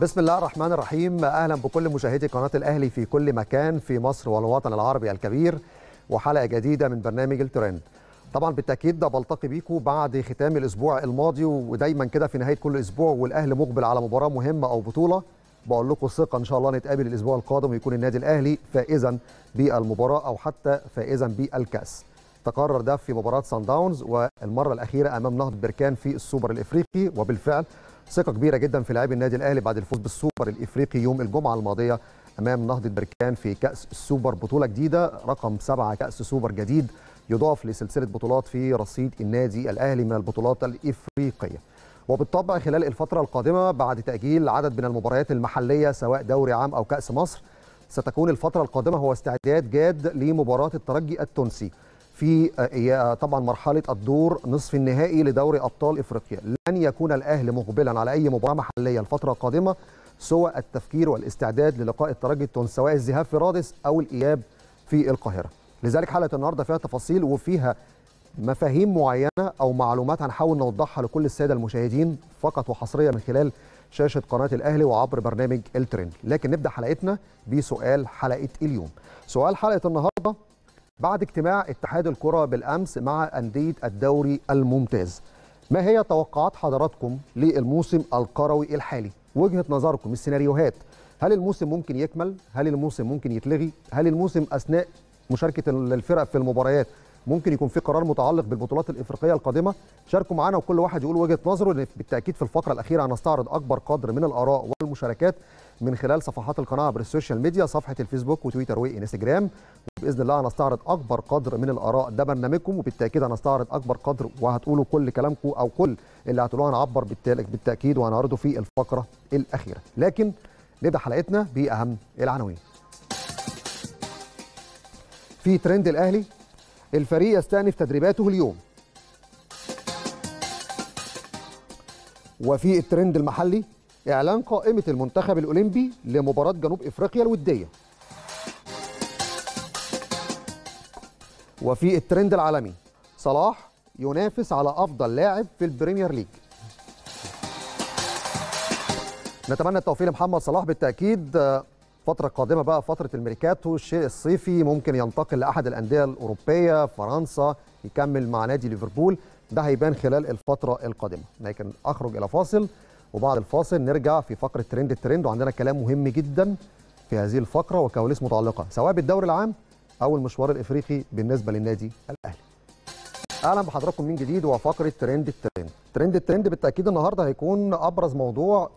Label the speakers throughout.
Speaker 1: بسم الله الرحمن الرحيم اهلا بكل مشاهدي قناه الاهلي في كل مكان في مصر والوطن العربي الكبير وحلقه جديده من برنامج الترند طبعا بالتاكيد ده بلتقي بيكم بعد ختام الاسبوع الماضي ودايما كده في نهايه كل اسبوع والاهلي مقبل على مباراه مهمه او بطوله بقول لكم الثقه ان شاء الله نتقابل الاسبوع القادم ويكون النادي الاهلي فائزا بالمباراه او حتى فائزا بالكاس تقرر ده في مباراه سان داونز والمره الاخيره امام نهضه بركان في السوبر الافريقي وبالفعل ثقه كبيره جدا في لاعبي النادي الاهلي بعد الفوز بالسوبر الافريقي يوم الجمعه الماضيه امام نهضه بركان في كاس السوبر بطوله جديده رقم سبعه كاس سوبر جديد يضاف لسلسله بطولات في رصيد النادي الاهلي من البطولات الافريقيه. وبالطبع خلال الفتره القادمه بعد تاجيل عدد من المباريات المحليه سواء دوري عام او كاس مصر ستكون الفتره القادمه هو استعداد جاد لمباراه الترجي التونسي في آه، آه، طبعا مرحله الدور نصف النهائي لدوري ابطال افريقيا لن يكون الاهلي مقبلا على اي مباراه محليه الفتره القادمه سوى التفكير والاستعداد للقاء الترجي التونسي سواء الذهاب في رادس او الاياب في القاهره لذلك حلقه النهارده فيها تفاصيل وفيها مفاهيم معينه او معلومات هنحاول نوضحها لكل الساده المشاهدين فقط وحصريه من خلال شاشه قناه الاهلي وعبر برنامج الترند لكن نبدا حلقتنا بسؤال حلقه اليوم سؤال حلقه النهارده بعد اجتماع اتحاد الكرة بالأمس مع أندية الدوري الممتاز ما هي توقعات حضراتكم للموسم القروي الحالي وجهة نظركم السيناريوهات هل الموسم ممكن يكمل هل الموسم ممكن يتلغي هل الموسم أثناء مشاركة الفرق في المباريات ممكن يكون في قرار متعلق بالبطولات الإفريقية القادمة شاركوا معنا وكل واحد يقول وجهة نظره بالتأكيد في الفقرة الأخيرة هنستعرض أكبر قدر من الآراء والمشاركات من خلال صفحات القناه عبر السوشيال ميديا صفحه الفيسبوك وتويتر وانستجرام باذن الله هنستعرض اكبر قدر من الاراء ده برنامجكم وبالتاكيد هنستعرض اكبر قدر وهتقولوا كل كلامكم او كل اللي هتقولوه هنعبر بالتاكيد وهنعرضه في الفقره الاخيره لكن نبدا حلقتنا باهم العناوين في ترند الاهلي الفريق يستأنف تدريباته اليوم وفي الترند المحلي إعلان قائمة المنتخب الأولمبي لمباراة جنوب إفريقيا الودية وفي الترند العالمي صلاح ينافس على أفضل لاعب في البريمير ليج نتمنى التوفيق لمحمد صلاح بالتأكيد فترة قادمة بقى فترة الميركاتو الشيء الصيفي ممكن ينتقل لأحد الأندية الأوروبية فرنسا يكمل مع نادي ليفربول ده هيبان خلال الفترة القادمة لكن أخرج إلى فاصل وبعد الفاصل نرجع في فقره ترند الترند وعندنا كلام مهم جدا في هذه الفقره وكواليس متعلقه سواء بالدوري العام او المشوار الافريقي بالنسبه للنادي الاهلي. اهلا بحضراتكم من جديد وفقره ترند الترند. ترند الترند بالتاكيد النهارده هيكون ابرز موضوع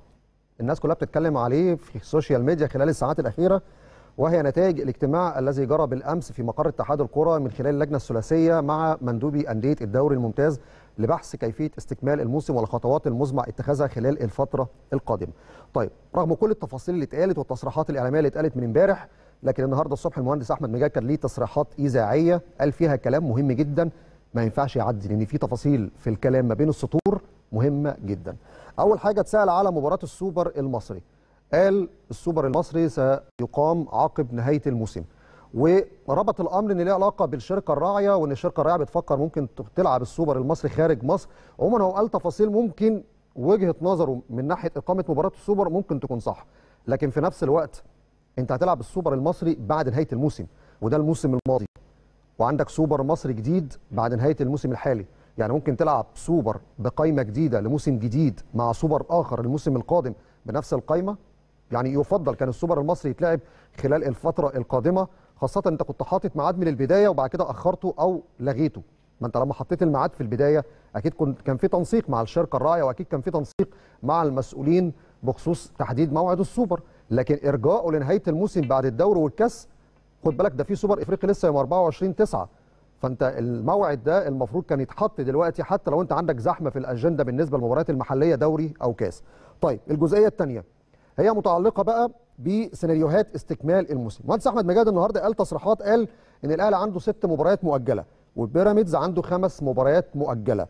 Speaker 1: الناس كلها بتتكلم عليه في السوشيال ميديا خلال الساعات الاخيره وهي نتائج الاجتماع الذي جرى بالامس في مقر اتحاد الكره من خلال اللجنه الثلاثيه مع مندوبي انديه الدوري الممتاز لبحث كيفيه استكمال الموسم والخطوات المزمع اتخاذها خلال الفتره القادمه. طيب رغم كل التفاصيل اللي اتقالت والتصريحات الاعلاميه اللي اتقالت من امبارح لكن النهارده الصبح المهندس احمد مجاد كان ليه تصريحات اذاعيه قال فيها كلام مهم جدا ما ينفعش يعدي لان في تفاصيل في الكلام ما بين السطور مهمه جدا. اول حاجه اتسال على مباراه السوبر المصري. قال السوبر المصري سيقام عقب نهايه الموسم. وربط الامر ان ليه علاقه بالشركه الراعيه وان الشركه الراعيه بتفكر ممكن تلعب السوبر المصري خارج مصر عموما هو قال تفاصيل ممكن وجهه نظره من ناحيه اقامه مباراه السوبر ممكن تكون صح لكن في نفس الوقت انت هتلعب السوبر المصري بعد نهايه الموسم وده الموسم الماضي وعندك سوبر مصري جديد بعد نهايه الموسم الحالي يعني ممكن تلعب سوبر بقائمه جديده لموسم جديد مع سوبر اخر الموسم القادم بنفس القائمه يعني يفضل كان السوبر المصري يتلعب خلال الفتره القادمه خاصه انت كنت حاطط ميعاد من البدايه وبعد كده اخرته او لغيته ما انت لما حطيت الميعاد في البدايه اكيد كنت كان في تنسيق مع الشركه الراعيه واكيد كان في تنسيق مع المسؤولين بخصوص تحديد موعد السوبر لكن ارجاؤه لنهايه الموسم بعد الدوري والكاس خد بالك ده في سوبر افريقي لسه يوم 24 9 فانت الموعد ده المفروض كان يتحط دلوقتي حتى لو انت عندك زحمه في الاجنده بالنسبه للمباريات المحليه دوري او كاس. طيب الجزئيه الثانيه هي متعلقه بقى بسيناريوهات استكمال الموسم مهندس احمد مجاد النهارده قال تصريحات قال ان الاهلي عنده ست مباريات مؤجله وبيراميدز عنده خمس مباريات مؤجله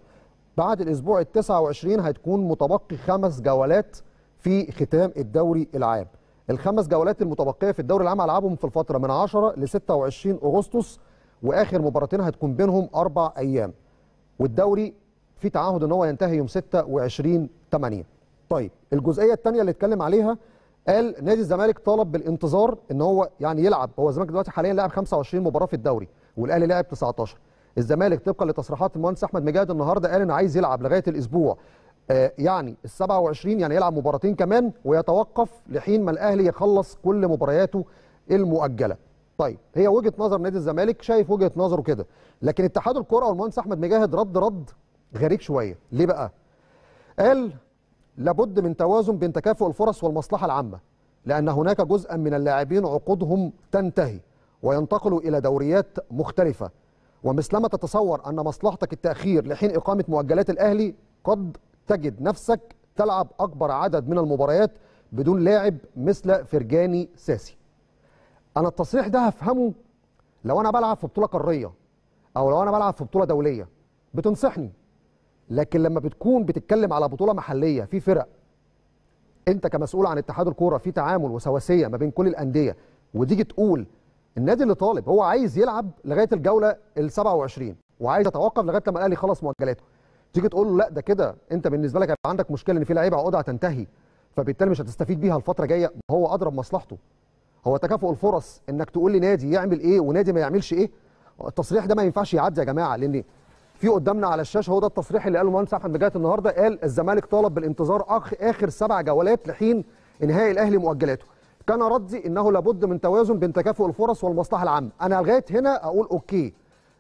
Speaker 1: بعد الاسبوع ال 29 هتكون متبقي خمس جولات في ختام الدوري العام الخمس جولات المتبقيه في الدوري العام هلعبهم في الفتره من 10 ل 26 اغسطس واخر مباراتين هتكون بينهم اربع ايام والدوري في تعهد ان هو ينتهي يوم 26 8 طيب الجزئيه الثانيه اللي اتكلم عليها قال نادي الزمالك طلب بالانتظار ان هو يعني يلعب هو الزمالك دلوقتي حاليا لاعب 25 مباراه في الدوري والاهلي لاعب 19 الزمالك طبقا لتصريحات المهندس احمد مجاهد النهارده قال انه عايز يلعب لغايه الاسبوع آه يعني ال 27 يعني يلعب مباراتين كمان ويتوقف لحين ما الاهلي يخلص كل مبارياته المؤجله طيب هي وجهه نظر نادي الزمالك شايف وجهه نظره كده لكن اتحاد الكره والمهندس احمد مجاهد رد رد غريب شويه ليه بقى قال لابد من توازن بين تكافؤ الفرص والمصلحة العامة لأن هناك جزءا من اللاعبين عقودهم تنتهي وينتقلوا إلى دوريات مختلفة ومثلما تتصور أن مصلحتك التأخير لحين إقامة مؤجلات الأهلي قد تجد نفسك تلعب أكبر عدد من المباريات بدون لاعب مثل فرجاني ساسي أنا التصريح ده هفهمه لو أنا بلعب في بطولة قارية أو لو أنا بلعب في بطولة دولية بتنصحني لكن لما بتكون بتتكلم على بطوله محليه في فرق انت كمسؤول عن اتحاد الكوره في تعامل وسواسيه ما بين كل الانديه وتيجي تقول النادي اللي طالب هو عايز يلعب لغايه الجوله ال 27 وعايز يتوقف لغايه لما الاهلي خلص مؤجلاته تيجي تقول له لا ده كده انت بالنسبه لك عندك مشكله ان في لعيبه عقودها هتنتهي فبالتالي مش هتستفيد بيها الفتره الجايه هو اضرب مصلحته هو تكافؤ الفرص انك تقول لي نادي يعمل ايه ونادي ما يعملش ايه التصريح ده ما ينفعش يعدي يا جماعه لان في قدامنا على الشاشه هو ده التصريح اللي قاله مهندس احمد نجايه النهارده قال الزمالك طالب بالانتظار أخ اخر سبع جولات لحين انهاء الاهلي مؤجلاته كان ردي انه لابد من توازن بين تكافؤ الفرص والمصلحه العامه انا لغايه هنا اقول اوكي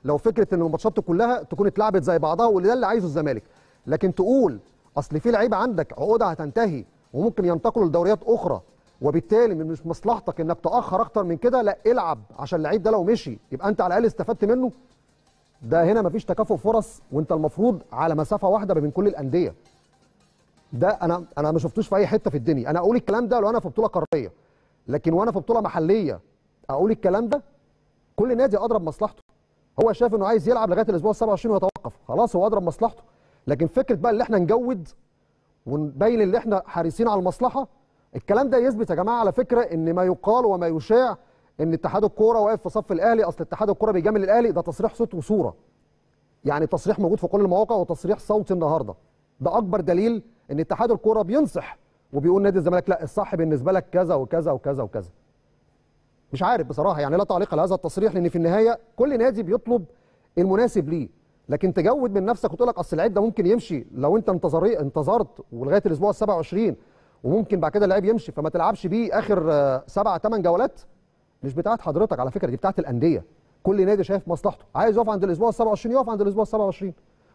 Speaker 1: لو فكره ان الماتشات كلها تكون اتلعبت زي بعضها وده اللي عايزه الزمالك لكن تقول اصل في لعيبه عندك عقودها هتنتهي وممكن ينتقلوا لدوريات اخرى وبالتالي من مش مصلحتك انك تاخر اكتر من كده لا العب عشان اللعيب ده لو مشي يبقى انت على الاقل استفدت منه ده هنا مفيش تكافؤ فرص وانت المفروض على مسافه واحده ما بين كل الانديه ده انا انا ما شفتوش في اي حته في الدنيا انا اقول الكلام ده لو انا في بطوله قاريه لكن وانا في بطوله محليه اقول الكلام ده كل نادي اضرب مصلحته هو شايف انه عايز يلعب لغايه الاسبوع 27 ويتوقف خلاص هو اضرب مصلحته لكن فكره بقى اللي احنا نجود ونبين ان احنا حريصين على المصلحه الكلام ده يثبت يا جماعه على فكره ان ما يقال وما يشاع ان اتحاد الكوره واقف في صف الاهلي اصل اتحاد الكوره بيجامل الاهلي ده تصريح صوت وصوره يعني تصريح موجود في كل المواقع وتصريح صوتي النهارده ده اكبر دليل ان اتحاد الكوره بينصح وبيقول نادي الزمالك لا الصح بالنسبه لك كذا وكذا وكذا وكذا مش عارف بصراحه يعني لا تعليق على هذا التصريح لان في النهايه كل نادي بيطلب المناسب ليه لكن تجود من نفسك وتقول لك اصل اللعيب ده ممكن يمشي لو انت انتظر انتظرت ولغايه الاسبوع ال 27 وممكن بعد كده اللعيب يمشي فما تلعبش بيه اخر آه، سبع ثمان جولات مش بتاعت حضرتك على فكره دي بتاعت الانديه كل نادي شايف مصلحته عايز يقف عند الاسبوع ال 27 يقف عند الاسبوع ال 27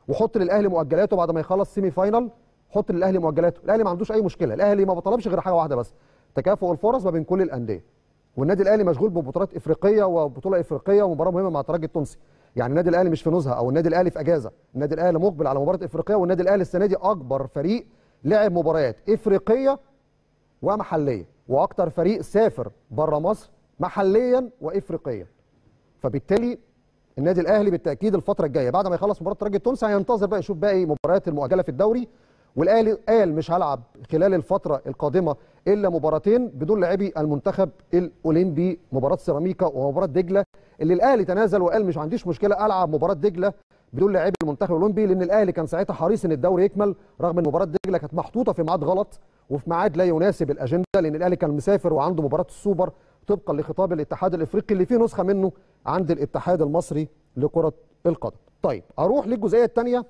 Speaker 1: وحط للاهلي مؤجلاته بعد ما يخلص سيمي فاينل حط للاهلي مؤجلاته الاهلي ما عندوش اي مشكله الاهلي ما بطلبش غير حاجه واحده بس تكافؤ الفرص ما بين كل الانديه والنادي الاهلي مشغول ببطولات افريقيه وبطوله افريقيه ومباراه مهمه مع الترجي التونسي يعني النادي الاهلي مش في نزهه او النادي الاهلي في اجازه النادي الاهلي مقبل على مباراه افريقيه والنادي الاهلي السنه دي اكبر فريق لعب مباريات افريقيه ومحليه واكتر فريق سافر بره مصر محليا وافريقيا فبالتالي النادي الاهلي بالتاكيد الفتره الجايه بعد ما يخلص مباراه ترجي تونس هينتظر بقى يشوف باقي مباريات المؤجله في الدوري والاهلي قال مش هلعب خلال الفتره القادمه الا مباراتين بدون لاعبي المنتخب الاولمبي مباراه سيراميكا ومباراه دجله اللي الاهلي تنازل وقال مش عنديش مشكله العب مباراه دجله بدون لاعبي المنتخب الاولمبي لان الاهلي كان ساعتها حريص ان الدوري يكمل رغم ان مباراه دجله كانت محطوطه في ميعاد غلط وفي ميعاد لا يناسب الاجنده لان الاهلي كان مسافر وعنده مباراه السوبر طبقا لخطاب الاتحاد الافريقي اللي فيه نسخه منه عند الاتحاد المصري لكره القدم. طيب اروح للجزئيه الثانيه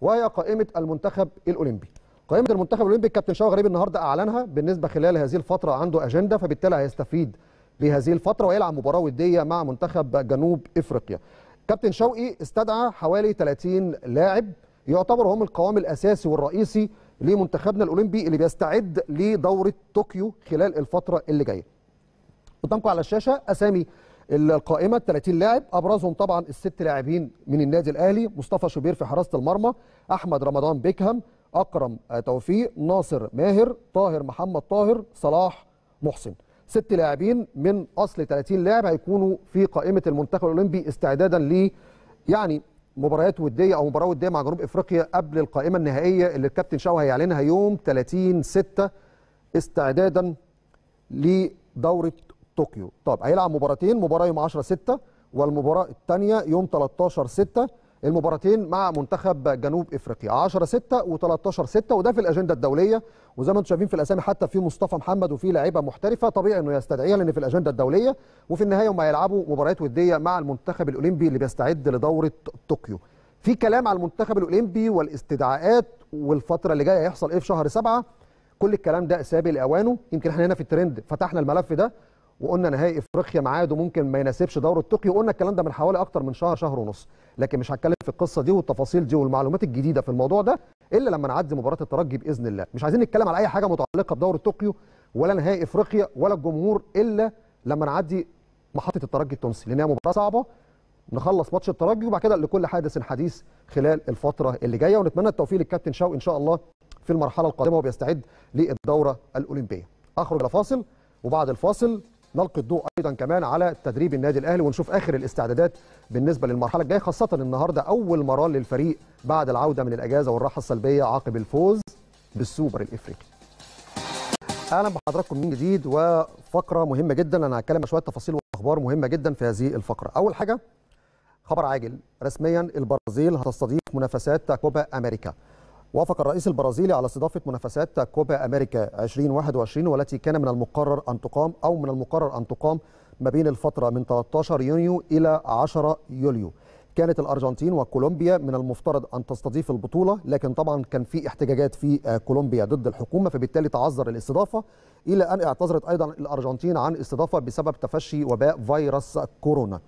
Speaker 1: وهي قائمه المنتخب الاولمبي. قائمه المنتخب الاولمبي الكابتن شاو غريب النهارده اعلنها بالنسبه خلال هذه الفتره عنده اجنده فبالتالي هيستفيد بهذه الفتره ويلعب مباراه وديه مع منتخب جنوب افريقيا. كابتن شوقي إيه؟ استدعى حوالي 30 لاعب يعتبروا هم القوام الاساسي والرئيسي لمنتخبنا الاولمبي اللي بيستعد لدوره طوكيو خلال الفتره اللي جايه. قدامكم على الشاشه اسامي القائمه 30 لاعب ابرزهم طبعا الست لاعبين من النادي الاهلي مصطفى شوبير في حراسه المرمى احمد رمضان بيكهام اكرم توفيق ناصر ماهر طاهر محمد طاهر صلاح محسن ست لاعبين من اصل 30 لاعب هيكونوا في قائمه المنتخب الاولمبي استعدادا ل يعني مباريات وديه او مباراه وديه مع جنوب افريقيا قبل القائمه النهائيه اللي الكابتن شاو هيعلنها يوم 30 6 استعدادا لدوره طوكيو طب هيلعب مباراتين مباراه يوم 10 6 والمباراه الثانيه يوم 13 6 المباراتين مع منتخب جنوب افريقيا 10 6 و13 6 وده في الاجنده الدوليه وزي ما انتم شايفين في الاسامي حتى في مصطفى محمد وفي لعيبه محترفه طبيعي انه يستدعيها لان في الاجنده الدوليه وفي النهايه هم هيلعبوا مباريات وديه مع المنتخب الاولمبي اللي بيستعد لدوره طوكيو في كلام على المنتخب الاولمبي والاستدعاءات والفتره اللي جايه هيحصل ايه في شهر 7 كل الكلام ده سابق لاوانه يمكن احنا هنا في الترند فتحنا الملف ده وقلنا نهائي افريقيا معاده ممكن ما يناسبش دوره طوكيو قلنا الكلام ده من حوالي اكتر من شهر شهر ونص لكن مش هتكلم في القصه دي والتفاصيل دي والمعلومات الجديده في الموضوع ده الا لما نعدي مباراه الترجي باذن الله مش عايزين نتكلم على اي حاجه متعلقه بدوره طوكيو ولا نهائي افريقيا ولا الجمهور الا لما نعدي محطه الترجي التونسي لانها مباراه صعبه نخلص ماتش الترجي وبعد كده لكل حادث حديث خلال الفتره اللي جايه ونتمنى التوفيق للكابتن شوقي ان شاء الله في المرحله القادمه وبيستعد للدوره الاولمبيه اخرج لفاصل وبعد الفاصل نلقي الضوء ايضا كمان على تدريب النادي الاهلي ونشوف اخر الاستعدادات بالنسبه للمرحله الجايه خاصه النهارده اول مران للفريق بعد العوده من الاجازه والراحه السلبيه عقب الفوز بالسوبر الافريقي اهلا بحضراتكم من جديد وفقره مهمه جدا انا هتكلم شويه تفاصيل واخبار مهمه جدا في هذه الفقره اول حاجه خبر عاجل رسميا البرازيل هتستضيف منافسات كوبا امريكا وافق الرئيس البرازيلي على استضافة منافسات كوبا أمريكا 2021 والتي كان من المقرر أن تقام أو من المقرر أن تقام ما بين الفترة من 13 يونيو إلى 10 يوليو كانت الأرجنتين وكولومبيا من المفترض أن تستضيف البطولة لكن طبعا كان في احتجاجات في كولومبيا ضد الحكومة فبالتالي تعذر الاستضافة إلى أن اعتذرت أيضا الأرجنتين عن استضافة بسبب تفشي وباء فيروس كورونا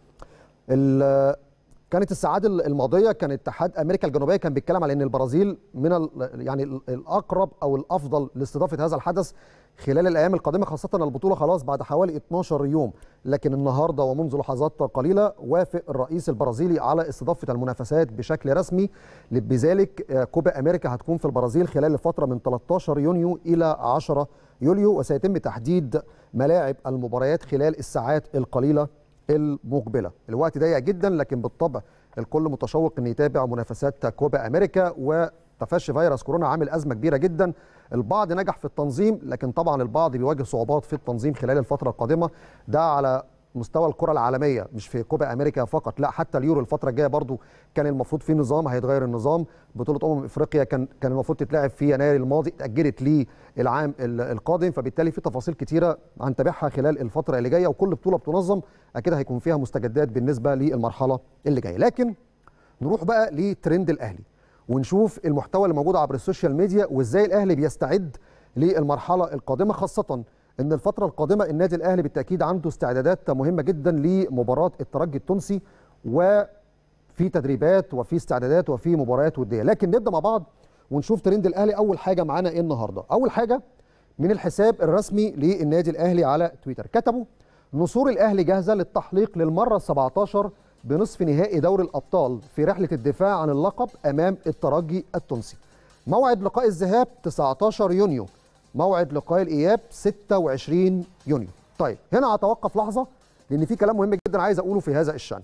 Speaker 1: كانت الساعات الماضيه كان اتحاد امريكا الجنوبيه كان بيتكلم على ان البرازيل من يعني الاقرب او الافضل لاستضافه هذا الحدث خلال الايام القادمه خاصه البطوله خلاص بعد حوالي 12 يوم لكن النهارده ومنذ لحظات قليله وافق الرئيس البرازيلي على استضافه المنافسات بشكل رسمي بذلك آه، كوبا امريكا هتكون في البرازيل خلال الفتره من 13 يونيو الى 10 يوليو وسيتم تحديد ملاعب المباريات خلال الساعات القليله المقبله الوقت ضيق جدا لكن بالطبع الكل متشوق ان يتابع منافسات كوبا امريكا وتفشي فيروس كورونا عامل ازمه كبيره جدا البعض نجح في التنظيم لكن طبعا البعض بيواجه صعوبات في التنظيم خلال الفتره القادمه ده على مستوى الكره العالميه مش في كوبا امريكا فقط لا حتى اليورو الفتره الجايه برضو كان المفروض في نظام هيتغير النظام بطوله امم افريقيا كان كان المفروض تتلعب في يناير الماضي اتاجلت للعام القادم فبالتالي في تفاصيل كتيره هنتابعها خلال الفتره اللي جايه وكل بطوله بتنظم اكيد هيكون فيها مستجدات بالنسبه للمرحله اللي جايه لكن نروح بقى لترند الاهلي ونشوف المحتوى اللي موجود عبر السوشيال ميديا وازاي الاهلي بيستعد للمرحله القادمه خاصه ان الفتره القادمه النادي الاهلي بالتاكيد عنده استعدادات مهمه جدا لمباراه الترجي التونسي وفي تدريبات وفي استعدادات وفي مباريات وديه لكن نبدا مع بعض ونشوف ترند الاهلي اول حاجه معانا ايه النهارده اول حاجه من الحساب الرسمي للنادي الاهلي على تويتر كتبوا نصور الاهلي جاهزه للتحليق للمره 17 بنصف نهائي دوري الابطال في رحله الدفاع عن اللقب امام الترجي التونسي موعد لقاء الذهاب 19 يونيو موعد لقاء الاياب 26 يونيو طيب هنا هتوقف لحظه لان في كلام مهم جدا عايز اقوله في هذا الشان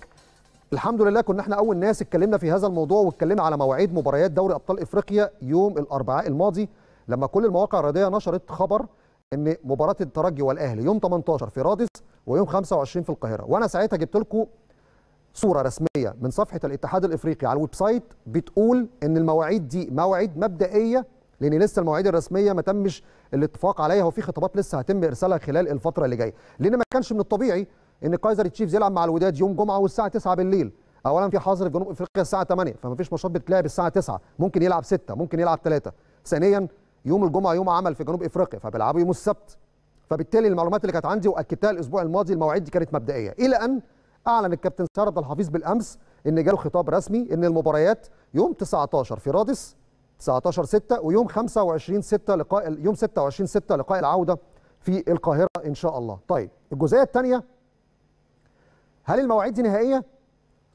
Speaker 1: الحمد لله كنا احنا اول ناس اتكلمنا في هذا الموضوع واتكلمنا على مواعيد مباريات دوري ابطال افريقيا يوم الاربعاء الماضي لما كل المواقع الرياضيه نشرت خبر ان مباراه الترجي والاهلي يوم 18 في رادس ويوم 25 في القاهره وانا ساعتها جبت لكم صوره رسميه من صفحه الاتحاد الافريقي على الويب سايت بتقول ان المواعيد دي مواعيد مبدئيه لان لسه المواعيد الرسميه ما تمش الاتفاق عليها وفي خطابات لسه هتم ارسالها خلال الفتره اللي جايه لان ما كانش من الطبيعي ان كايزر تشيفز يلعب مع الوداد يوم جمعه والساعه 9 بالليل اولا في حظر في جنوب افريقيا الساعه 8 فما فيش ماتشات بتلعب الساعه 9 ممكن يلعب 6 ممكن يلعب 3 ثانيا يوم الجمعه يوم عمل في جنوب افريقيا فبيلعبوا يوم السبت فبالتالي المعلومات اللي كانت عندي واكدتها الاسبوع الماضي المواعيد دي كانت مبدئيه الى ان اعلن الكابتن سارد عبد الحفيظ بالامس ان جاله خطاب رسمي ان المباريات يوم 19 في رادس 19 6 ويوم 25 6 لقاء يوم 26 6 لقاء العوده في القاهره ان شاء الله. طيب الجزئيه الثانيه هل المواعيد دي نهائيه؟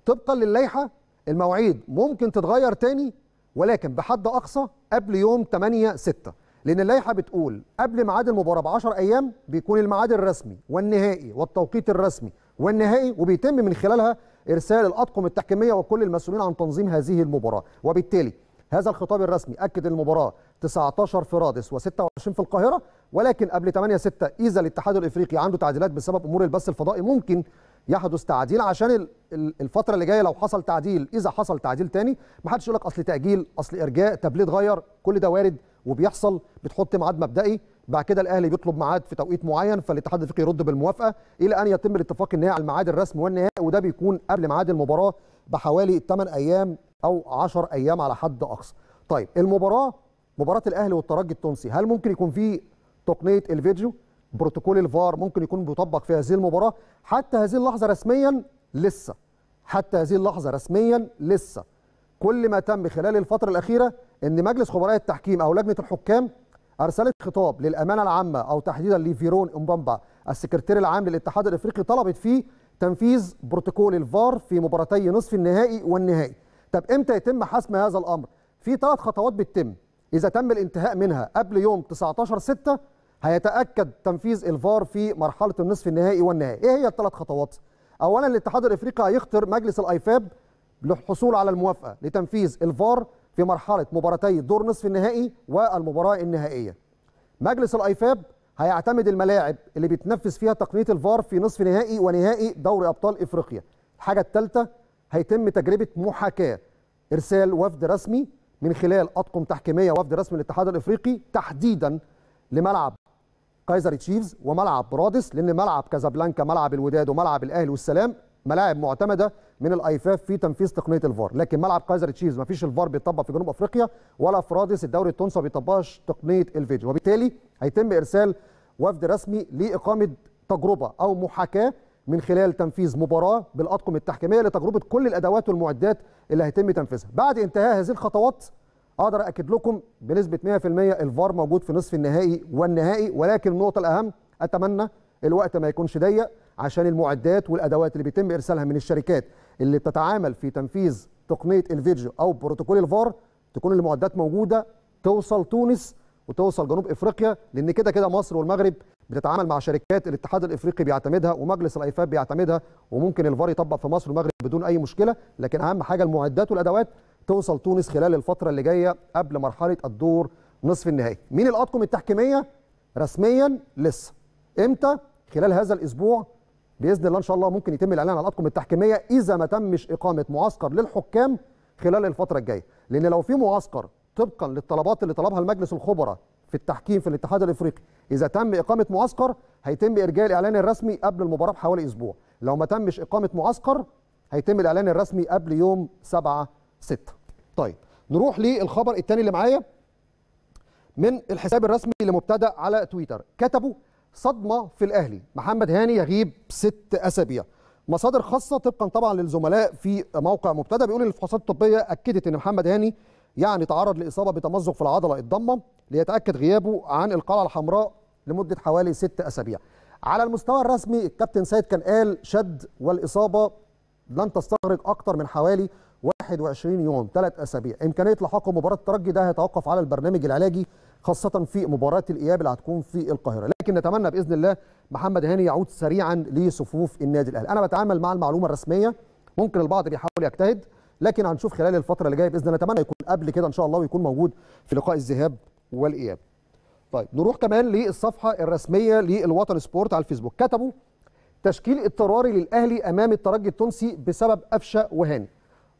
Speaker 1: طبقا للائحه المواعيد ممكن تتغير تاني ولكن بحد اقصى قبل يوم 8 6 لان اللائحه بتقول قبل ميعاد المباراه ب 10 ايام بيكون الميعاد الرسمي والنهائي والتوقيت الرسمي والنهائي وبيتم من خلالها ارسال الاطقم التحكيميه وكل المسؤولين عن تنظيم هذه المباراه وبالتالي هذا الخطاب الرسمي أكد المباراة 19 في رادس و26 في القاهرة ولكن قبل 8 6 إذا الاتحاد الإفريقي عنده تعديلات بسبب أمور البث الفضائي ممكن يحدث تعديل عشان الفترة اللي جاية لو حصل تعديل إذا حصل تعديل تاني محدش يقول لك أصل تأجيل أصل إرجاء طب ليه اتغير كل ده وارد وبيحصل بتحط ميعاد مبدئي بعد كده الاهلي بيطلب ميعاد في توقيت معين فالاتحاد الافريقي يرد بالموافقه الى ان يتم الاتفاق النهائي على الميعاد الرسمي والنهائي وده بيكون قبل ميعاد المباراه بحوالي 8 ايام او 10 ايام على حد اقصى طيب المباراه مباراه الاهلي والترجي التونسي هل ممكن يكون في تقنيه الفيديو بروتوكول الفار ممكن يكون بيطبق في هذه المباراه حتى هذه اللحظه رسميا لسه حتى هذه اللحظه رسميا لسه كل ما تم خلال الفتره الاخيره ان مجلس خبراء التحكيم او لجنه الحكام ارسلت خطاب للامانه العامه او تحديدا لفيرون امبامبا السكرتير العام للاتحاد الافريقي طلبت فيه تنفيذ بروتوكول الفار في مباراتي نصف النهائي والنهائي طب امتى يتم حسم هذا الامر في ثلاث خطوات بتتم اذا تم الانتهاء منها قبل يوم 19 6 هيتاكد تنفيذ الفار في مرحله النصف النهائي والنهائي ايه هي الثلاث خطوات اولا الاتحاد الافريقي هيخطر مجلس الايفاب للحصول على الموافقه لتنفيذ الفار في مرحله مباراتي دور نصف النهائي والمباراه النهائيه مجلس الايفاب هيعتمد الملاعب اللي بيتنفذ فيها تقنيه الفار في نصف نهائي ونهائي دوري ابطال افريقيا الحاجه الثالثه هيتم تجربه محاكاه ارسال وفد رسمي من خلال اطقم تحكيميه وفد رسمي للاتحاد الافريقي تحديدا لملعب كايزر تشيفز وملعب رادس لان ملعب كازابلانكا ملعب الوداد وملعب الاهلي والسلام ملاعب معتمده من الايفاف في تنفيذ تقنيه الفار لكن ملعب كايزر تشيفز ما فيش الفار بيطبق في جنوب افريقيا ولا في رادس الدوري التونسي ما بيطبقش تقنيه الفيديو وبالتالي هيتم ارسال وفد رسمي لاقامه تجربه او محاكاه من خلال تنفيذ مباراه بالاطقم التحكيميه لتجربه كل الادوات والمعدات اللي هيتم تنفيذها بعد انتهاء هذه الخطوات اقدر اكد لكم بنسبه 100% الفار موجود في نصف النهائي والنهائي ولكن النقطه الاهم اتمنى الوقت ما يكونش ضيق عشان المعدات والادوات اللي بيتم ارسالها من الشركات اللي بتتعامل في تنفيذ تقنيه الفيديو او بروتوكول الفار تكون المعدات موجوده توصل تونس وتوصل جنوب افريقيا لان كده كده مصر والمغرب بتتعامل مع شركات الاتحاد الافريقي بيعتمدها ومجلس الايفاب بيعتمدها وممكن الفار يطبق في مصر والمغرب بدون اي مشكله لكن اهم حاجه المعدات والادوات توصل تونس خلال الفتره اللي جايه قبل مرحله الدور نصف النهائي مين الاطقم التحكيميه رسميا لسه امتى خلال هذا الاسبوع باذن الله ان شاء الله ممكن يتم الاعلان عن الاطقم التحكيميه اذا ما تمش اقامه معسكر للحكام خلال الفتره الجايه لان لو في معسكر طبقا للطلبات اللي طلبها المجلس الخبراء في التحكيم في الاتحاد الافريقي اذا تم اقامه معسكر هيتم ارجاء الاعلان الرسمي قبل المباراه بحوالي اسبوع لو ما تمش اقامه معسكر هيتم الاعلان الرسمي قبل يوم 7 6 طيب نروح للخبر الثاني اللي معايا من الحساب الرسمي لمبتدا على تويتر كتبوا صدمه في الاهلي محمد هاني يغيب ست اسابيع مصادر خاصه طبقا طبعا للزملاء في موقع مبتدا بيقول الفحوصات الطبيه اكدت ان محمد هاني يعني تعرض لاصابه بتمزق في العضله الضمه ليتاكد غيابه عن القلعه الحمراء لمده حوالي ست اسابيع. على المستوى الرسمي الكابتن سيد كان قال شد والاصابه لن تستغرق اكثر من حوالي 21 يوم ثلاث اسابيع امكانيه لحاقه مباراه الترجي ده هيتوقف على البرنامج العلاجي خاصه في مباراه الاياب اللي هتكون في القاهره لكن نتمنى باذن الله محمد هاني يعود سريعا لصفوف النادي الاهلي انا بتعامل مع المعلومه الرسميه ممكن البعض بيحاول يجتهد لكن هنشوف خلال الفتره اللي جايه باذن الله نتمنى يكون قبل كده ان شاء الله ويكون موجود في لقاء الذهاب والاياب طيب نروح كمان للصفحه الرسميه للوطن سبورت على الفيسبوك كتبوا تشكيل اضطراري للاهلي امام الترجي التونسي بسبب قفشه وهاني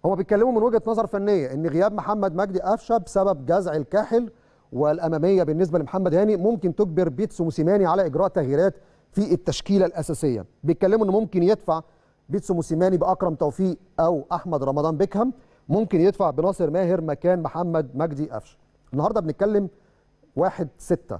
Speaker 1: هما بيتكلموا من وجهه نظر فنيه ان غياب محمد مجدي قفشه بسبب جزع الكاحل والاماميه بالنسبه لمحمد هاني ممكن تجبر بيتسو موسيماني على اجراء تغييرات في التشكيله الاساسيه بيتكلموا انه ممكن يدفع بيتسو موسيماني باكرم توفيق او احمد رمضان بيكهام ممكن يدفع بناصر ماهر مكان محمد مجدي قفشه النهارده بنتكلم 1 6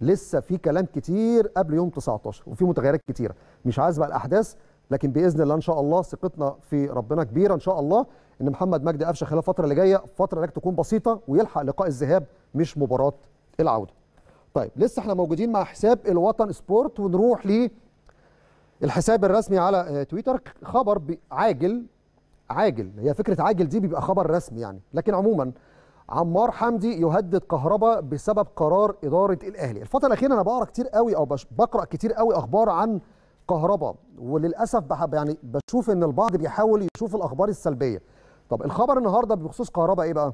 Speaker 1: لسه في كلام كتير قبل يوم 19 وفي متغيرات كتيره مش عايز بقى الاحداث لكن باذن الله ان شاء الله ثقتنا في ربنا كبيره ان شاء الله ان محمد مجدي قفشه خلال الفتره اللي جايه فتره لك تكون بسيطه ويلحق لقاء الذهاب مش مباراه العوده طيب لسه احنا موجودين مع حساب الوطن سبورت ونروح ليه الحساب الرسمي على آه، تويتر خبر عاجل عاجل هي فكره عاجل دي بيبقى خبر رسمي يعني لكن عموما عمار حمدي يهدد كهربا بسبب قرار اداره الاهلي الفتره الاخيره انا بقرا كتير قوي او بقرا كتير قوي اخبار عن كهربا وللاسف يعني بشوف ان البعض بيحاول يشوف الاخبار السلبيه طب الخبر النهارده بخصوص كهربا ايه بقى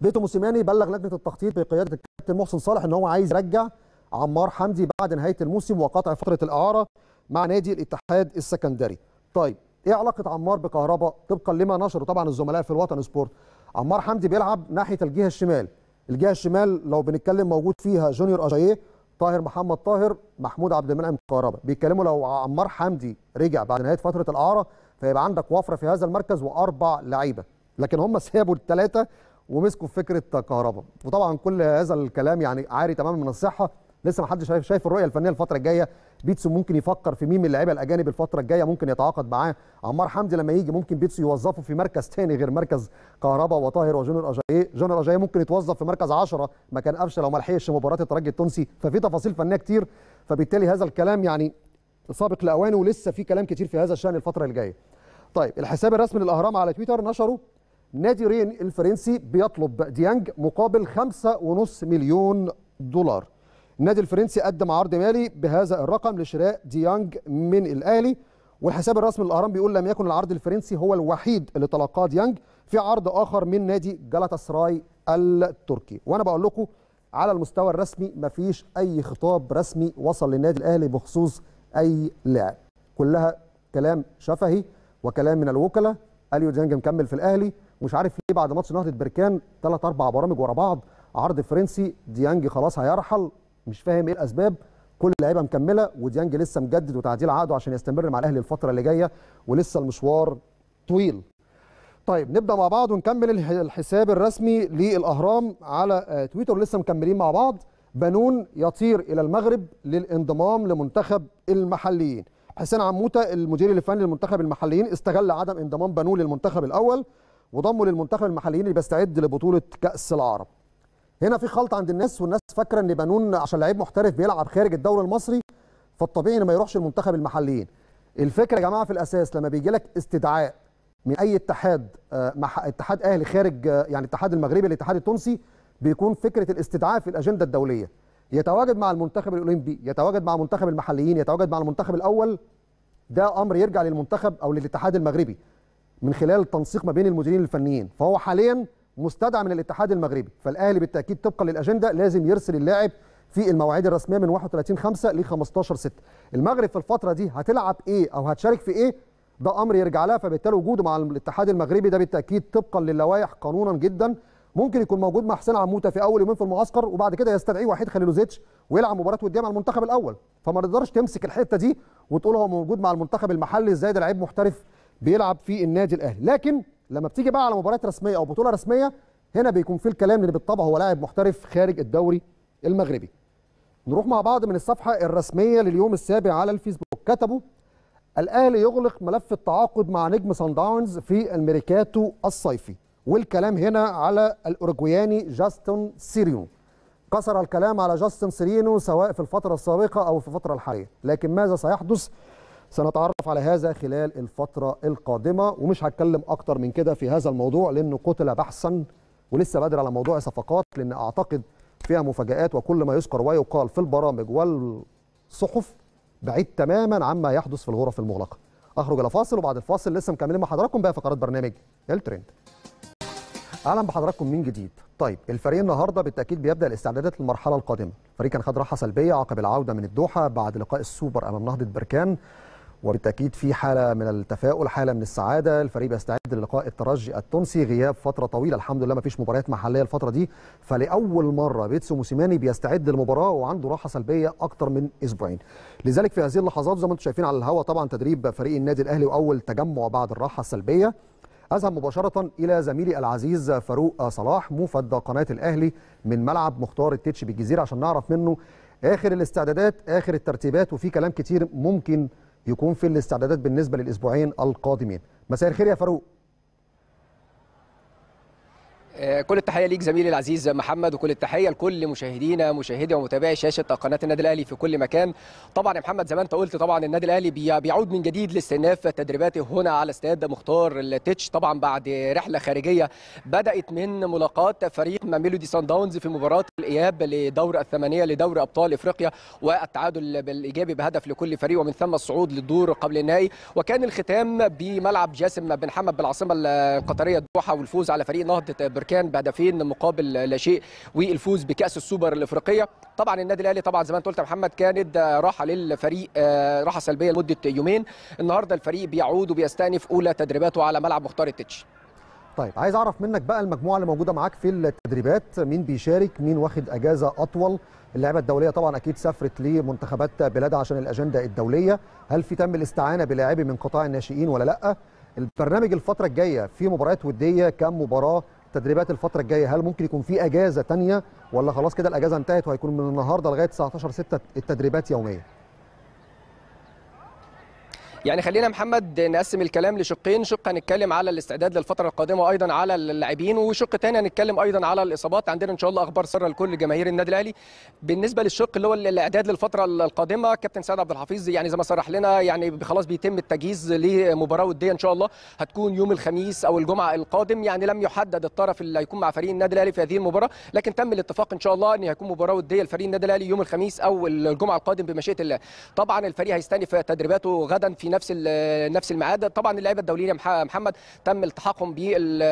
Speaker 1: بيتو موسيماني بلغ لجنه التخطيط بقياده الكابتن محسن صالح ان هو عايز يرجع عمار حمدي بعد نهايه الموسم وقطع فتره الاعاره مع نادي الاتحاد السكندري طيب ايه علاقه عمار بكهرباء طبقا لما نشره طبعا الزملاء في الوطن سبورت عمار حمدي بيلعب ناحيه الجهه الشمال الجهه الشمال لو بنتكلم موجود فيها جونيور اجاييه طاهر محمد طاهر محمود عبد المنعم كهرباء بيتكلموا لو عمار حمدي رجع بعد نهايه فتره الاعاره فيبقى عندك وفره في هذا المركز واربع لعيبه لكن هم سابوا الثلاثه ومسكوا في فكره كهرباء وطبعا كل هذا الكلام يعني عاري تماما من الصحه لسه ما حدش شايف شايف الرؤيه الفنيه الفتره الجايه بيتسو ممكن يفكر في مين من اللعيبه الاجانب الفتره الجايه ممكن يتعاقد معاه عمار حمدي لما يجي ممكن بيتسو يوظفه في مركز ثاني غير مركز كهربا وطاهر وجونر اجاييه جونر اجاييه ممكن يتوظف في مركز 10 مكان قفشه لو ما لحقش مباراه الترجي التونسي ففي تفاصيل فنيه كتير فبالتالي هذا الكلام يعني سابق لاوانه ولسه في كلام كتير في هذا الشان الفتره الجايه طيب الحساب الرسمي للاهرام على تويتر نشره نادي رين الفرنسي بيطلب ديانج مقابل 5.5 مليون دولار النادي الفرنسي قدم عرض مالي بهذا الرقم لشراء ديانج من الاهلي والحساب الرسمي للاهرام بيقول لم يكن العرض الفرنسي هو الوحيد اللي تلقاه ديانج في عرض اخر من نادي جالاتاسراي التركي وانا بقول لكم على المستوى الرسمي مفيش اي خطاب رسمي وصل للنادي الاهلي بخصوص اي لاعب كلها كلام شفهي وكلام من الوكلاء اليو ديانج مكمل في الاهلي ومش عارف ليه بعد ماتش نهضه بركان ثلاث اربع برامج ورا بعض عرض فرنسي ديانج خلاص هيرحل مش فاهم ايه الاسباب كل اللعيبه مكمله وديانج لسه مجدد وتعديل عقده عشان يستمر مع الاهلي الفتره اللي جايه ولسه المشوار طويل طيب نبدا مع بعض ونكمل الحساب الرسمي للاهرام على آه، تويتر لسه مكملين مع بعض بنون يطير الى المغرب للانضمام لمنتخب المحليين حسين عموته المدير الفني للمنتخب المحليين استغل عدم انضمام بنون للمنتخب الاول وضمه للمنتخب المحليين اللي بيستعد لبطوله كاس العرب هنا في خلط عند الناس والناس فاكره ان بنون عشان لعيب محترف بيلعب خارج الدوري المصري فالطبيعي انه ما يروحش المنتخب المحليين الفكره يا جماعه في الاساس لما بيجي لك استدعاء من اي اتحاد آه، مح... اتحاد اهلي خارج آه، يعني الاتحاد المغربي الاتحاد التونسي بيكون فكره الاستدعاء في الاجنده الدوليه يتواجد مع المنتخب الاولمبي يتواجد مع منتخب المحليين يتواجد مع المنتخب الاول ده امر يرجع للمنتخب او للاتحاد المغربي من خلال التنسيق ما بين المديرين الفنيين فهو حاليا مستدعى من الاتحاد المغربي فالاهلي بالتاكيد طبقا للاجنده لازم يرسل اللاعب في المواعيد الرسميه من 31 5 ل 15 6 المغرب في الفتره دي هتلعب ايه او هتشارك في ايه ده امر يرجع لها فبالتالي وجوده مع الاتحاد المغربي ده بالتاكيد طبقا للوائح قانونا جدا ممكن يكون موجود مع حسين عموته في اول يومين في المعسكر وبعد كده يستدعيه وحيد خليلوزيتش ويلعب مباراه وديه مع المنتخب الاول فما تقدرش تمسك الحته دي وتقول هو موجود مع المنتخب المحلي ازاي ده لعيب محترف بيلعب في النادي الاهلي لكن لما بتيجي بقى على مباريات رسميه او بطوله رسميه هنا بيكون في الكلام لان بالطبع هو لاعب محترف خارج الدوري المغربي نروح مع بعض من الصفحه الرسميه لليوم السابع على الفيسبوك كتبوا الاهلي يغلق ملف التعاقد مع نجم سان داونز في الميريكاتو الصيفي والكلام هنا على الاورجواياني جاستون سيرينو كسر الكلام على جاستون سيرينو سواء في الفترة السابقة أو في الفترة الحالية لكن ماذا سيحدث سنتعرف على هذا خلال الفترة القادمة ومش هتكلم أكتر من كده في هذا الموضوع لأنه قتل بحثا ولسه بدر على موضوع صفقات لأن أعتقد فيها مفاجآت وكل ما يذكر ويقال في البرامج والصحف بعيد تماما عما يحدث في الغرف المغلقة أخرج إلى فاصل وبعد الفاصل لسه مكملين مع حضراتكم بقى فقرات برنامج الترند اهلا بحضراتكم من جديد طيب الفريق النهارده بالتاكيد بيبدا الاستعدادات للمرحله القادمه الفريق كان خد راحه سلبيه عقب العوده من الدوحه بعد لقاء السوبر امام نهضه بركان وبالتاكيد في حاله من التفاؤل حاله من السعاده الفريق بيستعد للقاء الترجي التونسي غياب فتره طويله الحمد لله ما فيش مباريات محليه الفتره دي فلاول مره بيتسو موسيماني بيستعد للمباراه وعنده راحه سلبيه اكتر من اسبوعين لذلك في هذه اللحظات زي ما انتم شايفين على الهواء طبعا تدريب فريق النادي الاهلي واول تجمع بعد الراحه السلبيه أذهب مباشرة إلى زميلي العزيز فاروق صلاح موفد قناة الأهلي من ملعب مختار التتش بالجزيرة عشان نعرف منه آخر الاستعدادات آخر الترتيبات وفي كلام كتير ممكن يكون في الاستعدادات بالنسبه للاسبوعين القادمين مساء الخير يا فاروق
Speaker 2: آه، كل التحيه ليك زميلي العزيز محمد وكل التحيه لكل مشاهدينا مشاهدي ومتابعي شاشه قناه النادي الاهلي في كل مكان طبعا يا محمد زي ما انت قلت طبعا النادي الاهلي بيعود من جديد لاستئناف تدريباته هنا على استاد مختار التتش طبعا بعد رحله خارجيه بدات من ملاقات فريق ميلودي سان داونز في مباراه الاياب لدور الثمانيه لدور ابطال افريقيا والتعادل بالايجابي بهدف لكل فريق ومن ثم الصعود للدور قبل النهائي وكان الختام بملعب جاسم بن حمد بالعاصمه القطريه الدوحه والفوز على فريق نهضه البركان بهدفين مقابل لا شيء والفوز بكاس السوبر الافريقيه طبعا النادي الاهلي طبعا زي ما انت قلت يا محمد كانت آه، راحه للفريق آه، راحه سلبيه لمده يومين النهارده الفريق بيعود وبيستأنف اولى تدريباته على ملعب مختار التتش
Speaker 1: طيب عايز اعرف منك بقى المجموعه اللي موجوده معاك في التدريبات مين بيشارك مين واخد اجازه اطول اللعبه الدوليه طبعا اكيد سافرت لمنتخبات بلادها عشان الاجنده الدوليه هل في تم الاستعانه بلاعبي من قطاع الناشئين ولا لا البرنامج الفتره الجايه في مباريات وديه كم مباراه تدريبات الفتره الجايه هل ممكن يكون في اجازه تانية ولا خلاص كده الاجازه انتهت وهيكون من النهارده لغايه 19 6 التدريبات يوميه
Speaker 2: يعني خلينا محمد نقسم الكلام لشقين شق هنتكلم على الاستعداد للفتره القادمه وايضا على اللاعبين وشق ثاني هنتكلم ايضا على الاصابات عندنا ان شاء الله اخبار ساره لكل جماهير النادي الاهلي بالنسبه للشق اللي هو الاعداد للفتره القادمه كابتن سعد عبد الحفيظ يعني زي ما صرح لنا يعني خلاص بيتم التجهيز لمباراه وديه ان شاء الله هتكون يوم الخميس او الجمعه القادم يعني لم يحدد الطرف اللي هيكون مع فريق النادي الاهلي في هذه المباراه لكن تم الاتفاق ان شاء الله ان هيكون مباراه وديه لفريق النادي الاهلي يوم الخميس او الجمعه القادم بمشيئه الله طبعا الفريق هيستني في تدريباته غدا في نفس نفس الميعاد طبعا اللعيبه الدوليين يا محمد تم التحاقهم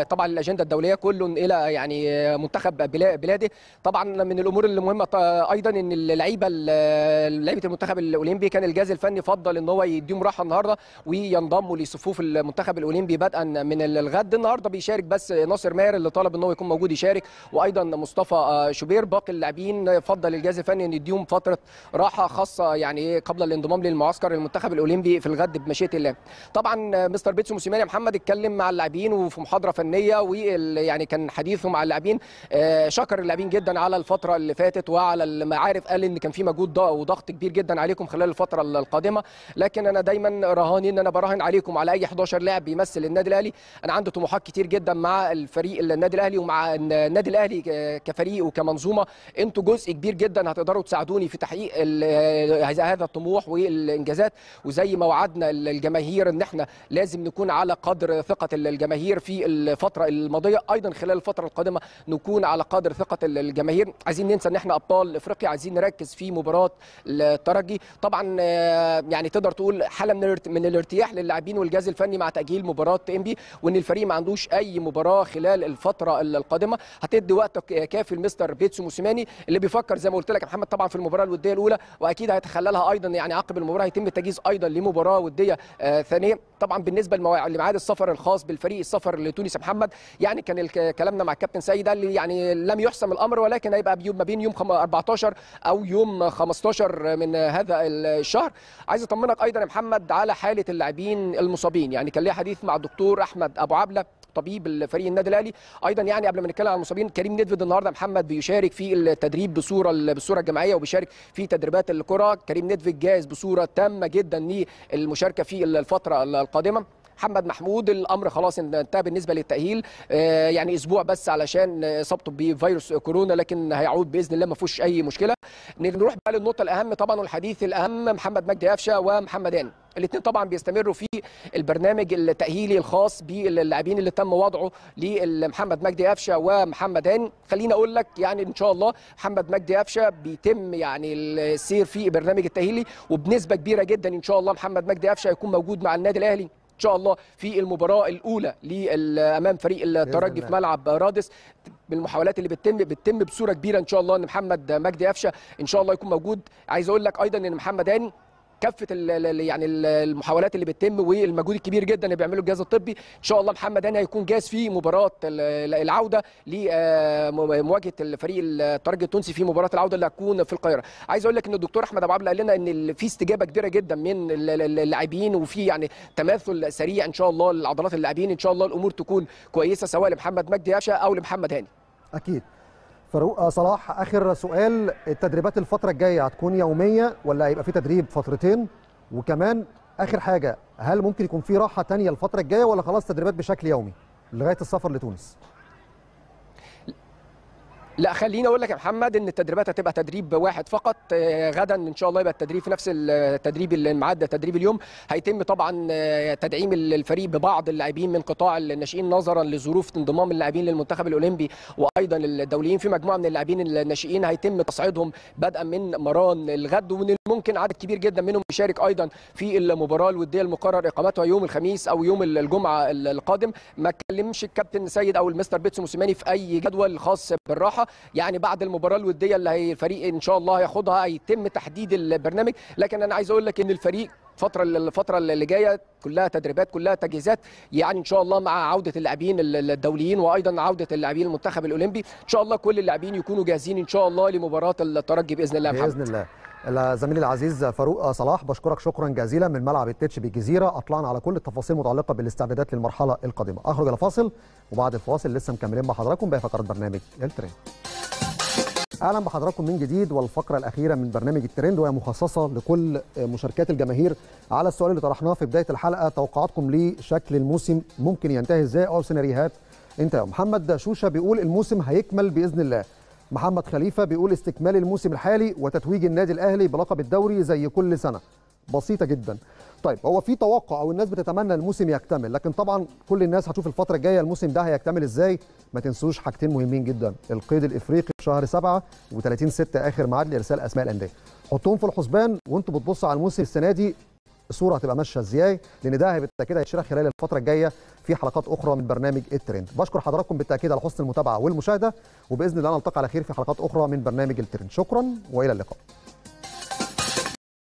Speaker 2: طبعا الاجنده الدوليه كل الى يعني منتخب بلاده طبعا من الامور المهمه ايضا ان اللعيبه لعيبه المنتخب الاولمبي كان الجهاز الفني فضل ان هو يديهم راحه النهارده وينضموا لصفوف المنتخب الاولمبي بدءا من الغد النهارده بيشارك بس ناصر ماهر اللي طلب ان هو يكون موجود يشارك وايضا مصطفى آه، شوبير باقي اللاعبين فضل الجهاز الفني ان يديهم فتره راحه خاصه يعني قبل الانضمام للمعسكر المنتخب الاولمبي في الغد حد بمشيئه الله طبعا مستر بيتسو موسيماني يا محمد اتكلم مع اللاعبين وفي محاضره فنيه ويعني كان حديثه مع اللاعبين آه، شكر اللاعبين جدا على الفتره اللي فاتت وعلى المعارف قال ان كان في مجهود وضغط كبير جدا عليكم خلال الفتره القادمه لكن انا دايما رهاني ان انا براهن عليكم على اي 11 لاعب بيمثل النادي الاهلي انا عندي طموحات كتير جدا مع الفريق النادي الاهلي ومع النادي الاهلي كفريق وكمنظومه انتوا جزء كبير جدا هتقدروا تساعدوني في تحقيق هذا الطموح والانجازات وزي ما وعدنا احنا الجماهير ان احنا لازم نكون على قدر ثقه الجماهير في الفتره الماضيه ايضا خلال الفتره القادمه نكون على قدر ثقه الجماهير عايزين ننسى ان احنا ابطال افريقيا عايزين نركز في مباراه الترجي طبعا آه، يعني تقدر تقول حاله من من الارتياح للاعبين والجهاز الفني مع تاجيل مباراه انبي وان الفريق ما عندوش اي مباراه خلال الفتره القادمه هتدي وقت كافي لمستر بيتسو موسيماني اللي بيفكر زي ما قلت لك يا محمد طبعا في المباراه الوديه الاولى واكيد هيتخللها ايضا يعني عقب المباراه هيتم التجهيز ايضا لمباراه وديه آه، ثانيه طبعا بالنسبه لميعاد السفر الخاص بالفريق السفر لتونس محمد يعني كان كلامنا مع الكابتن سيد قال يعني لم يحسم الامر ولكن هيبقى ما بين يوم 14 او يوم 15 من هذا الشهر عايز اطمنك ايضا يا محمد على حاله اللاعبين المصابين يعني كان ليا حديث مع الدكتور احمد ابو عبله طبيب الفريق النادي الاهلي ايضا يعني قبل ما نتكلم عن المصابين كريم ندفد النهارده محمد بيشارك في التدريب بصوره بالصوره الجماعيه وبيشارك في تدريبات الكره كريم ندفد جاهز بصوره تامه جدا للمشاركه في الفتره القادمه محمد محمود الامر خلاص انتهى بالنسبه للتاهيل آه، يعني اسبوع بس علشان اصابته بفيروس كورونا لكن هيعود باذن الله ما فيهوش اي مشكله نروح بقى للنقطه الاهم طبعا والحديث الاهم محمد مجدي قفشه ومحمد هاني الاثنين طبعا بيستمروا في البرنامج التاهيلي الخاص باللاعبين اللي تم وضعه لمحمد مجدي قفشه ومحمد هاني خليني اقول لك يعني ان شاء الله محمد مجدي قفشه بيتم يعني السير في برنامج التاهيلي وبنسبه كبيره جدا ان شاء الله محمد مجدي قفشه هيكون موجود مع النادي الاهلي ان شاء الله في المباراه الاولى امام فريق الترجي في ملعب رادس بالمحاولات اللي بتتم بتتم بصوره كبيره ان شاء الله ان محمد مجدي قفشه ان شاء الله يكون موجود عايز اقول لك ايضا ان محمد هاني كافه يعني المحاولات اللي بتتم والمجهود الكبير جدا اللي بيعمله الجهاز الطبي ان شاء الله محمد هاني هيكون جاهز في مباراه العوده لمواجهه آه، الفريق الترجي التونسي في مباراه العوده اللي هتكون في القاهره عايز اقول لك ان الدكتور احمد ابو عبد قال لنا ان في استجابه كبيره جدا من اللاعبين وفي يعني تماثل سريع ان شاء الله لعضلات اللاعبين ان شاء الله الامور تكون كويسه سواء لمحمد مجدي ياشا او لمحمد هاني
Speaker 1: اكيد فاروق آه، صلاح اخر سؤال التدريبات الفتره الجايه هتكون يوميه ولا هيبقى في تدريب فترتين وكمان اخر حاجه هل ممكن يكون في راحه تانية الفتره الجايه ولا خلاص تدريبات بشكل يومي لغايه السفر لتونس
Speaker 2: لا خليني اقول لك يا محمد ان التدريبات هتبقى تدريب واحد فقط آه، غدا ان شاء الله يبقى التدريب في نفس التدريب اللي المعد تدريب اليوم هيتم طبعا آه، تدعيم الفريق ببعض اللاعبين من قطاع الناشئين نظرا لظروف انضمام اللاعبين للمنتخب الاولمبي وايضا الدوليين في مجموعه من اللاعبين الناشئين هيتم تصعيدهم بدءا من مران الغد ومن الممكن عدد كبير جدا منهم يشارك ايضا في المباراه الوديه المقرر اقامتها يوم الخميس او يوم الجمعه القادم ما اتكلمش الكابتن سيد او المستر بيتسو موسيماني في اي جدول خاص بالراحه يعني بعد المباراه الوديه اللي الفريق ان شاء الله هياخدها هيتم تحديد البرنامج لكن انا عايز اقول لك ان الفريق الفتره الفتره اللي جايه كلها تدريبات كلها تجهيزات يعني ان شاء الله مع عوده اللاعبين الدوليين وايضا عوده اللاعبين المنتخب الاولمبي ان شاء الله كل اللاعبين يكونوا جاهزين ان شاء الله لمباراه الترجي باذن الله باذن
Speaker 1: الله الزميل العزيز فاروق صلاح بشكرك شكرا جزيلا من ملعب التتش بالجزيره اطلعنا على كل التفاصيل المتعلقه بالاستعدادات للمرحله القادمه اخرج الى فاصل وبعد الفاصل لسه مكملين مع حضراتكم باقي فقره برنامج الترند اهلا بحضراتكم من جديد والفقره الاخيره من برنامج الترند وهي مخصصه لكل مشاركات الجماهير على السؤال اللي طرحناه في بدايه الحلقه توقعاتكم لشكل الموسم ممكن ينتهي ازاي او سيناريوهات انت يا محمد شوشه بيقول الموسم هيكمل باذن الله محمد خليفه بيقول استكمال الموسم الحالي وتتويج النادي الاهلي بلقب الدوري زي كل سنه بسيطه جدا طيب هو في توقع او الناس بتتمنى الموسم يكتمل لكن طبعا كل الناس هتشوف الفتره الجايه الموسم ده هيكتمل ازاي ما تنسوش حاجتين مهمين جدا القيد الافريقي في شهر 7 و30 6 اخر معاد لارسال اسماء الانديه حطهم في الحسبان وانتوا بتبصوا على الموسم السنه دي الصوره هتبقى ماشيه ازاي لان ده بالتاكيد هيتشرح خلال الفتره الجايه في حلقات اخرى من برنامج الترند بشكر حضراتكم بالتاكيد على حسن المتابعه والمشاهده وباذن الله نلتقي على خير في حلقات اخرى من برنامج الترند شكرا والى اللقاء